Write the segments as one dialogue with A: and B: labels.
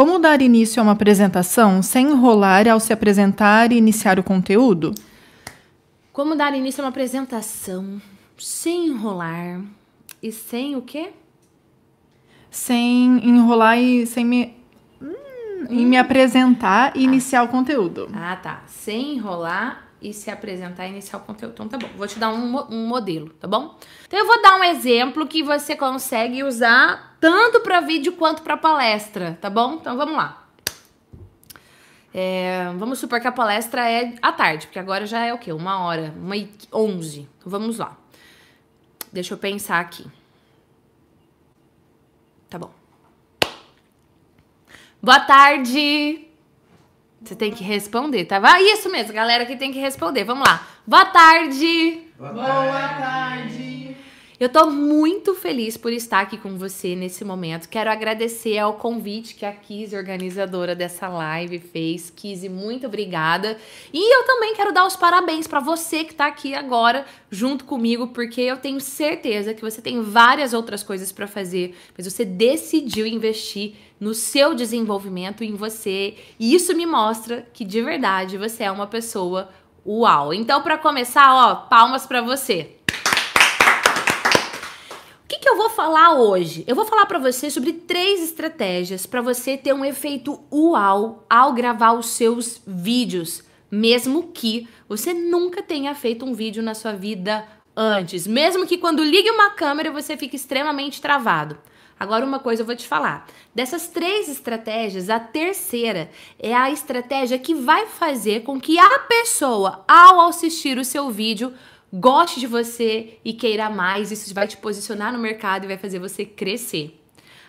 A: Como dar início a uma apresentação sem enrolar ao se apresentar e iniciar o conteúdo? Como dar início a uma apresentação sem enrolar e sem o quê? Sem enrolar e sem me em me apresentar e ah. iniciar o conteúdo. Ah, tá. Sem enrolar e se apresentar e iniciar o conteúdo. Então tá bom, vou te dar um, um modelo, tá bom? Então eu vou dar um exemplo que você consegue usar tanto para vídeo quanto para palestra, tá bom? Então vamos lá. É, vamos supor que a palestra é à tarde, porque agora já é o quê? Uma hora, uma e onze. Então, vamos lá. Deixa eu pensar aqui. Tá bom. Boa tarde! Você tem que responder, tá? isso mesmo, galera que tem que responder. Vamos lá. Boa tarde! Boa tarde! Boa tarde. Eu tô muito feliz por estar aqui com você nesse momento. Quero agradecer ao convite que a Kiz, organizadora dessa live, fez. Kiz, muito obrigada. E eu também quero dar os parabéns para você que tá aqui agora junto comigo, porque eu tenho certeza que você tem várias outras coisas para fazer, mas você decidiu investir no seu desenvolvimento, em você, e isso me mostra que de verdade você é uma pessoa uau. Então, para começar, ó, palmas para você vou falar hoje? Eu vou falar para você sobre três estratégias para você ter um efeito uau ao gravar os seus vídeos, mesmo que você nunca tenha feito um vídeo na sua vida antes, mesmo que quando ligue uma câmera você fique extremamente travado. Agora, uma coisa eu vou te falar. Dessas três estratégias, a terceira é a estratégia que vai fazer com que a pessoa, ao assistir o seu vídeo, goste de você e queira mais. Isso vai te posicionar no mercado e vai fazer você crescer.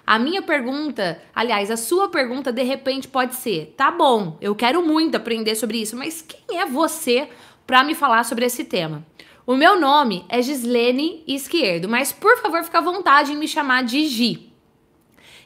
A: A minha pergunta, aliás, a sua pergunta de repente pode ser: tá bom, eu quero muito aprender sobre isso, mas quem é você para me falar sobre esse tema? O meu nome é Gislene Esquerdo, mas por favor, fica à vontade em me chamar de Gi.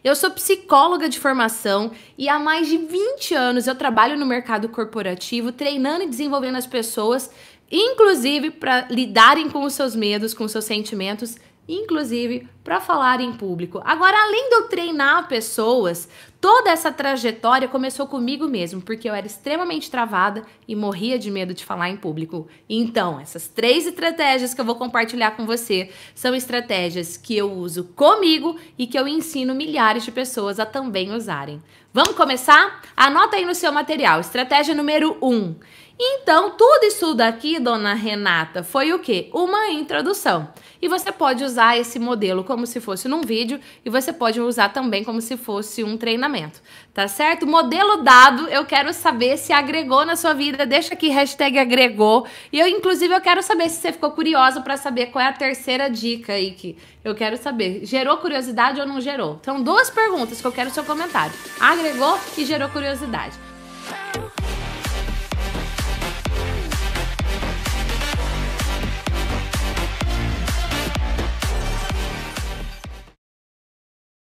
A: Eu sou psicóloga de formação e há mais de 20 anos eu trabalho no mercado corporativo, treinando e desenvolvendo as pessoas, inclusive para lidarem com os seus medos, com os seus sentimentos inclusive para falar em público. Agora, além de eu treinar pessoas, Toda essa trajetória começou comigo mesmo, porque eu era extremamente travada e morria de medo de falar em público. Então, essas três estratégias que eu vou compartilhar com você são estratégias que eu uso comigo e que eu ensino milhares de pessoas a também usarem. Vamos começar? Anota aí no seu material. Estratégia número 1. Um. Então, tudo isso daqui, dona Renata, foi o que? Uma introdução. E você pode usar esse modelo como se fosse num vídeo e você pode usar também como se fosse um treinamento relacionamento, tá certo? Modelo dado, eu quero saber se agregou na sua vida, deixa aqui hashtag agregou. E eu, inclusive, eu quero saber se você ficou curioso para saber qual é a terceira dica aí que eu quero saber. Gerou curiosidade ou não gerou? Então, duas perguntas que eu quero o seu comentário. Agregou e gerou curiosidade.